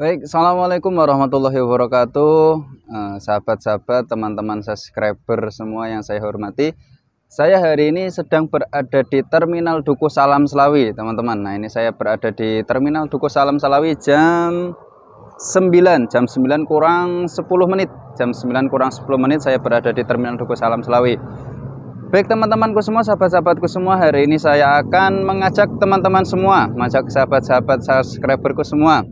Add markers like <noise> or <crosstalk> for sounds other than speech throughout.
Baik, Assalamualaikum warahmatullahi wabarakatuh eh, Sahabat-sahabat, teman-teman subscriber semua yang saya hormati Saya hari ini sedang berada di Terminal Duku Salam Selawi, teman-teman Nah ini saya berada di Terminal Duku Salam Selawi jam 9 Jam 9 kurang 10 menit Jam 9 kurang 10 menit saya berada di Terminal Duku Salam Selawi Baik teman-temanku semua, sahabat-sahabatku semua, hari ini saya akan mengajak teman-teman semua, mengajak sahabat-sahabat subscriberku semua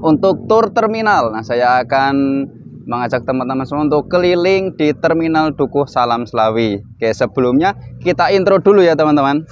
untuk tour terminal. Nah, saya akan mengajak teman-teman semua untuk keliling di Terminal Dukuh Salam Selawi. Oke, sebelumnya kita intro dulu ya, teman-teman.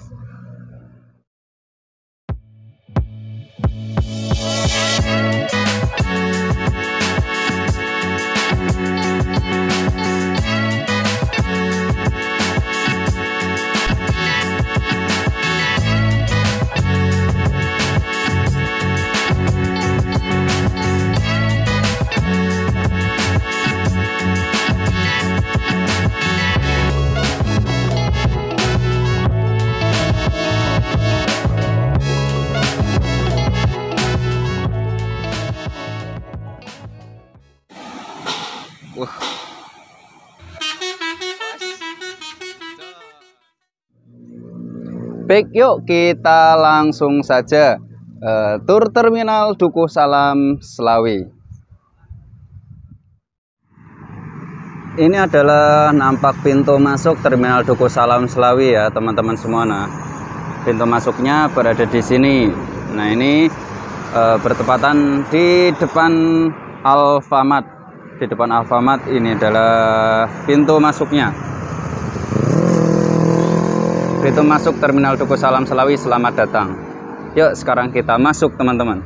Baik, yuk kita langsung saja uh, tur terminal Duku Salam Selawi. Ini adalah nampak pintu masuk terminal Duku Salam Selawi ya, teman-teman semua. Nah, pintu masuknya berada di sini. Nah, ini uh, bertepatan di depan Alfamat. Di depan Alfamat ini adalah pintu masuknya itu masuk Terminal Duku Salam Selawi, selamat datang. Yuk, sekarang kita masuk, teman-teman.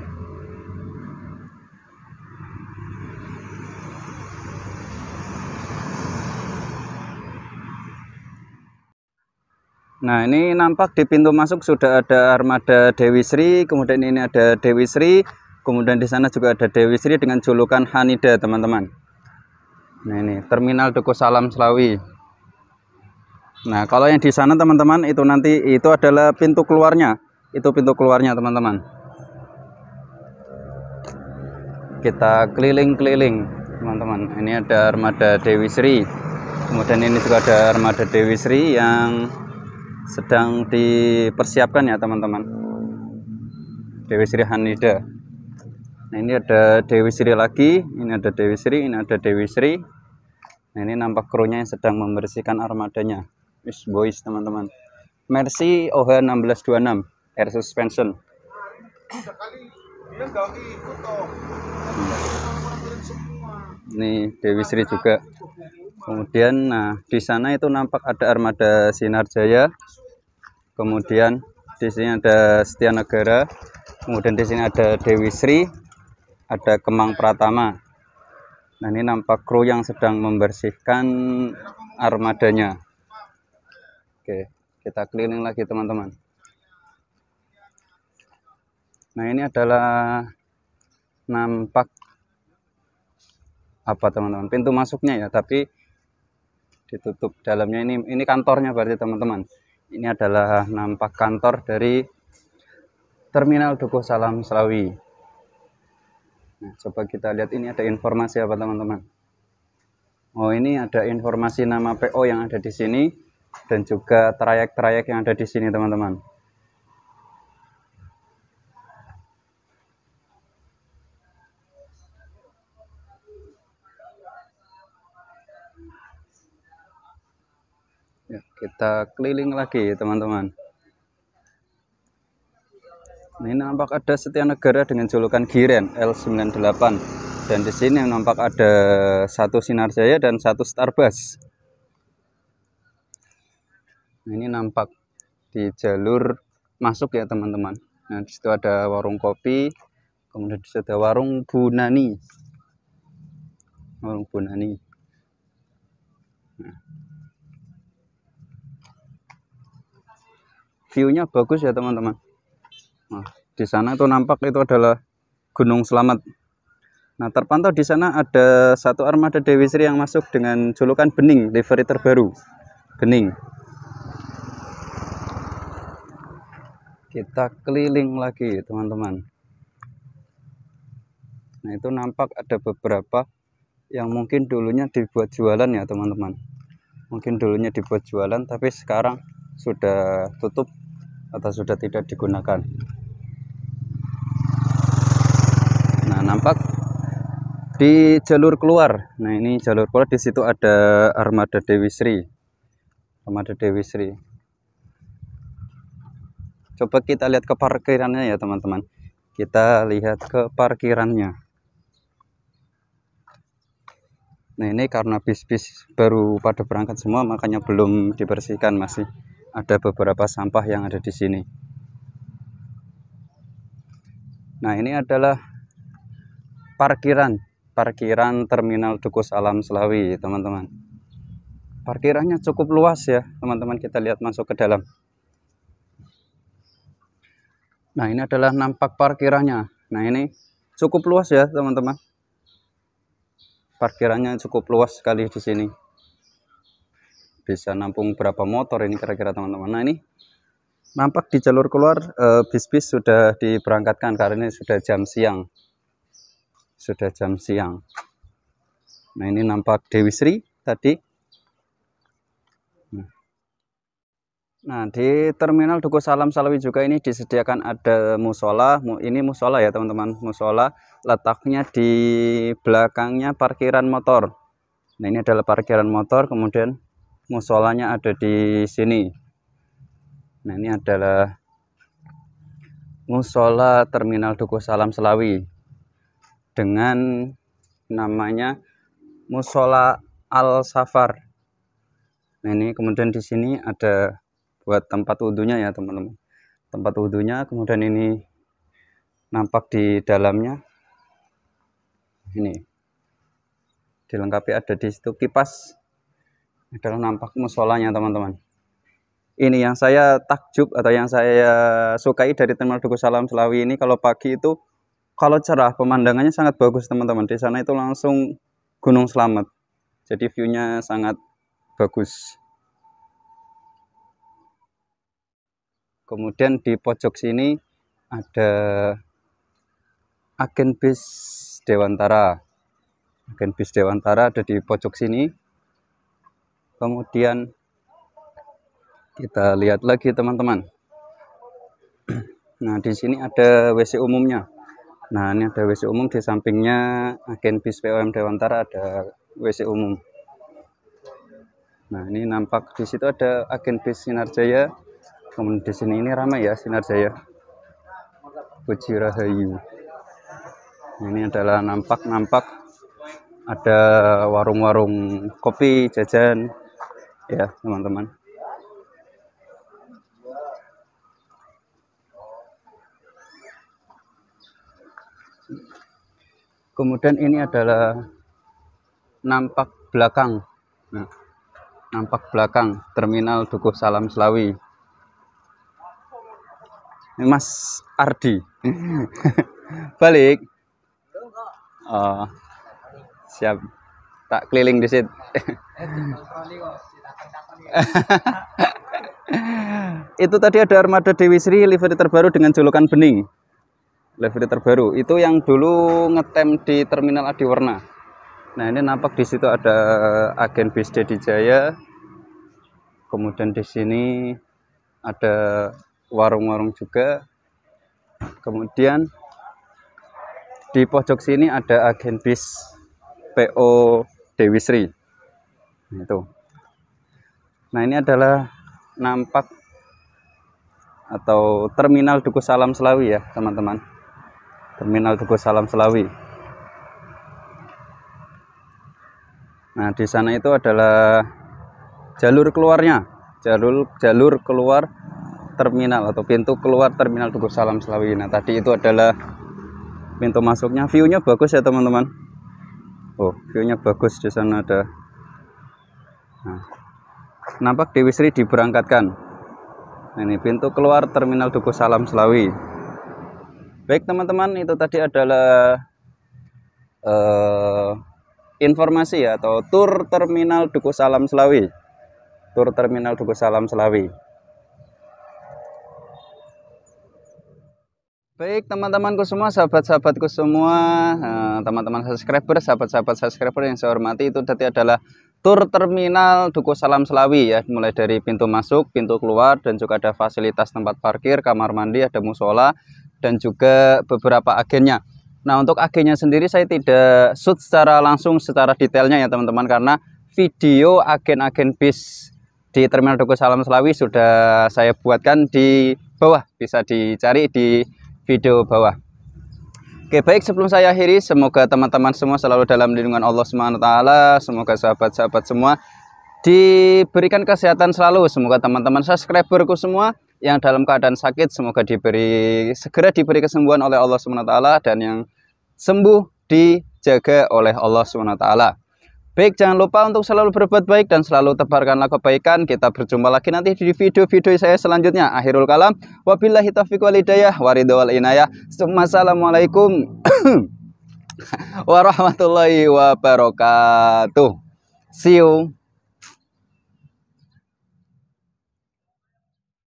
Nah, ini nampak di pintu masuk sudah ada armada Dewi Sri, kemudian ini ada Dewi Sri, kemudian di sana juga ada Dewi Sri dengan julukan Hanida, teman-teman. Nah, ini Terminal Duku Salam Selawi. Nah, kalau yang di sana teman-teman itu nanti itu adalah pintu keluarnya. Itu pintu keluarnya teman-teman. Kita keliling-keliling teman-teman. Ini ada armada Dewi Sri. Kemudian ini juga ada armada Dewi Sri yang sedang dipersiapkan ya teman-teman. Dewi Sri Hanida. Nah, ini ada Dewi Sri lagi, ini ada Dewi Sri, ini ada Dewi Sri. Nah, ini nampak krunya yang sedang membersihkan armadanya. Miss Boys teman-teman Mercy OH1626 air suspension ini Dewi Sri juga kemudian nah di sana itu nampak ada armada Sinar Jaya kemudian di sini ada Setia Negara. kemudian di sini ada Dewi Sri ada Kemang Pratama nah ini nampak kru yang sedang membersihkan armadanya Oke, kita keliling lagi teman-teman. Nah, ini adalah nampak apa teman-teman? Pintu masuknya ya, tapi ditutup dalamnya ini ini kantornya berarti teman-teman. Ini adalah nampak kantor dari Terminal Dukuh Salam Selawi. Nah, coba kita lihat ini ada informasi apa teman-teman. Oh, ini ada informasi nama PO yang ada di sini dan juga trayek-trayek yang ada di sini teman-teman. Ya, kita keliling lagi teman-teman. Ini nampak ada negara dengan julukan Giren L98 dan di sini nampak ada satu Sinar Jaya dan satu Starbus. Nah, ini nampak di jalur masuk ya teman-teman. Nah, di situ ada warung kopi, kemudian di situ ada warung Bunani. Warung Bunani. Nah. View-nya bagus ya teman-teman. Nah, di sana itu nampak itu adalah Gunung Selamat. Nah, terpantau di sana ada satu armada Dewi Sri yang masuk dengan julukan Bening, livery terbaru. Bening. kita keliling lagi teman-teman nah itu nampak ada beberapa yang mungkin dulunya dibuat jualan ya teman-teman mungkin dulunya dibuat jualan tapi sekarang sudah tutup atau sudah tidak digunakan nah nampak di jalur keluar nah ini jalur keluar di situ ada armada Dewi Sri armada Dewi Sri coba kita lihat ke parkirannya ya teman-teman kita lihat ke parkirannya nah ini karena bis-bis baru pada berangkat semua makanya belum dibersihkan masih ada beberapa sampah yang ada di sini nah ini adalah parkiran parkiran terminal Dukus Alam Selawi teman-teman parkirannya cukup luas ya teman-teman kita lihat masuk ke dalam Nah, ini adalah nampak parkirannya. Nah, ini cukup luas ya, teman-teman. Parkirannya cukup luas sekali di sini. Bisa nampung berapa motor ini kira-kira teman-teman. Nah, ini nampak di jalur keluar eh, bis-bis eh, sudah diberangkatkan karena ini sudah jam siang. Sudah jam siang. Nah, ini nampak Dewi Sri tadi Nah, di terminal Duku Salam Salawi juga ini disediakan ada musola. Ini musola ya, teman-teman. Musola letaknya di belakangnya parkiran motor. Nah, ini adalah parkiran motor, kemudian musolanya ada di sini. Nah, ini adalah musola Terminal Duku Salam Salawi dengan namanya Musola Al Safar. Nah, ini kemudian di sini ada buat tempat wudhunya ya teman-teman tempat wudhunya kemudian ini nampak di dalamnya ini dilengkapi ada di situ kipas adalah nampak musolanya teman-teman ini yang saya takjub atau yang saya sukai dari Terminal Duku Salam Selawi ini kalau pagi itu kalau cerah pemandangannya sangat bagus teman-teman di sana itu langsung Gunung Selamat jadi viewnya sangat bagus kemudian di pojok sini ada agen bis Dewantara agen bis Dewantara ada di pojok sini kemudian kita lihat lagi teman-teman nah di sini ada WC umumnya nah ini ada WC umum di sampingnya agen bis POM Dewantara ada WC umum nah ini nampak di situ ada agen bis Sinarjaya kemudian di sini ini ramai ya sinar jaya Puji Rahayu ini adalah nampak-nampak ada warung-warung kopi jajan ya teman-teman kemudian ini adalah nampak belakang nah, nampak belakang terminal Dukuh Salam Selawi Mas Ardi <laughs> balik oh siap tak keliling di situ <laughs> itu tadi ada armada Dewi Sri livery terbaru dengan julukan bening livery terbaru itu yang dulu ngetem di terminal Adiwarna nah ini nampak di situ ada agen BSD di Jaya kemudian di sini ada warung-warung juga kemudian di pojok sini ada agen bis PO Dewi Sri itu nah ini adalah nampak atau terminal Duku Salam Selawi ya teman-teman terminal Duku Salam Selawi nah di sana itu adalah jalur keluarnya jalur jalur keluar terminal atau pintu keluar terminal Tugu Salam Selawi. Nah, Tadi itu adalah pintu masuknya. View-nya bagus ya teman-teman. Oh, view-nya bagus di sana ada. Nah, nampak Dewi Sri diberangkatkan. Nah, ini pintu keluar terminal Tugu Salam Selawi. Baik teman-teman, itu tadi adalah uh, informasi ya, atau tur terminal Duku Salam Selawi. Tur terminal Duku Salam Selawi. Baik teman-temanku semua, sahabat-sahabatku semua, eh, teman-teman subscriber, sahabat-sahabat subscriber yang saya hormati itu tadi adalah tur terminal Duku Salam Selawi ya, mulai dari pintu masuk, pintu keluar dan juga ada fasilitas tempat parkir, kamar mandi, ada musola dan juga beberapa agennya. Nah, untuk agennya sendiri saya tidak shoot secara langsung secara detailnya ya teman-teman karena video agen-agen bis di Terminal Duku Salam Selawi sudah saya buatkan di bawah bisa dicari di video bawah. Oke, baik sebelum saya akhiri, semoga teman-teman semua selalu dalam lindungan Allah Subhanahu wa taala, semoga sahabat-sahabat semua diberikan kesehatan selalu. Semoga teman-teman subscriberku semua yang dalam keadaan sakit semoga diberi segera diberi kesembuhan oleh Allah Subhanahu wa taala dan yang sembuh dijaga oleh Allah Subhanahu wa taala. Baik, jangan lupa untuk selalu berbuat baik dan selalu tebarkanlah kebaikan. Kita berjumpa lagi nanti di video-video saya selanjutnya. Akhirul kalam. Wabillahi taufiq wal hidayah waridwal inayah. Assalamualaikum <coughs> warahmatullahi wabarakatuh. See you.